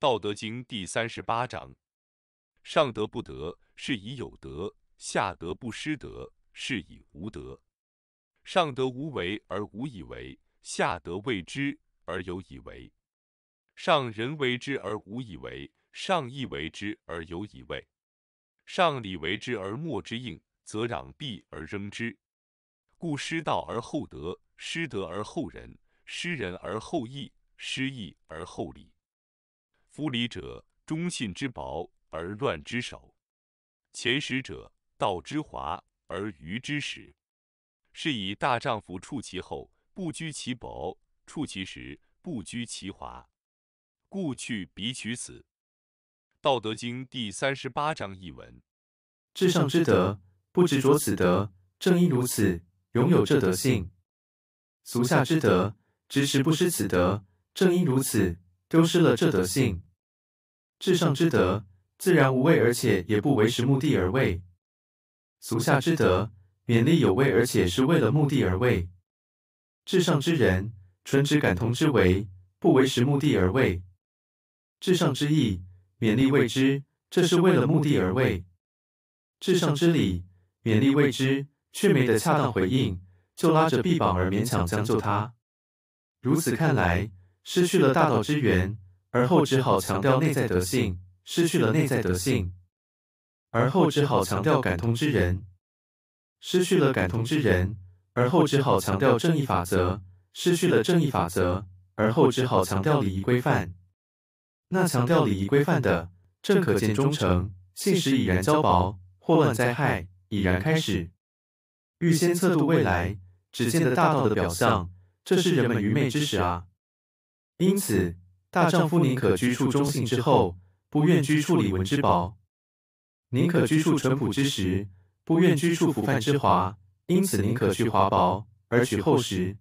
道德经第三十八章：上德不德，是以有德；下德不失德，是以无德。上德无为而无以为，下德为之而有以为。上人为之而无以为，上义为之而有以为，上礼为之而莫之应，则攘臂而扔之。故失道而后德，失德而后仁，失仁而后义，失义而后礼。夫礼者，忠信之薄而乱之首；前识者，道之华而愚之始。是以大丈夫处其后，不居其薄；处其实，不居其华。故去彼取此。《道德经》第三十八章译文：至上之德，不执着此德；正因如此，拥有这德性。俗下之德，执时不失此德；正因如此。丢失了这德性，至上之德自然无畏，而且也不为实目的而畏；俗下之德勉力有畏，而且是为了目的而畏。至上之人纯直感通之为，不为实目的而畏；至上之意勉力为之，这是为了目的而畏；至上之理勉力为之，却没得恰当回应，就拉着臂膀而勉强将就他。如此看来。失去了大道之源，而后只好强调内在德性；失去了内在德性，而后只好强调感通之人；失去了感通之人，而后只好强调正义法则；失去了正义法则，而后只好强调礼仪规范。那强调礼仪规范的，正可见忠诚信实已然焦薄，祸乱灾害已然开始。预先测度未来，只见得大道的表象，这是人们愚昧之时啊。因此，大丈夫宁可居处忠信之后，不愿居处礼文之薄；宁可居处淳朴之时，不愿居处腐泛之华。因此，宁可去华薄，而取厚实。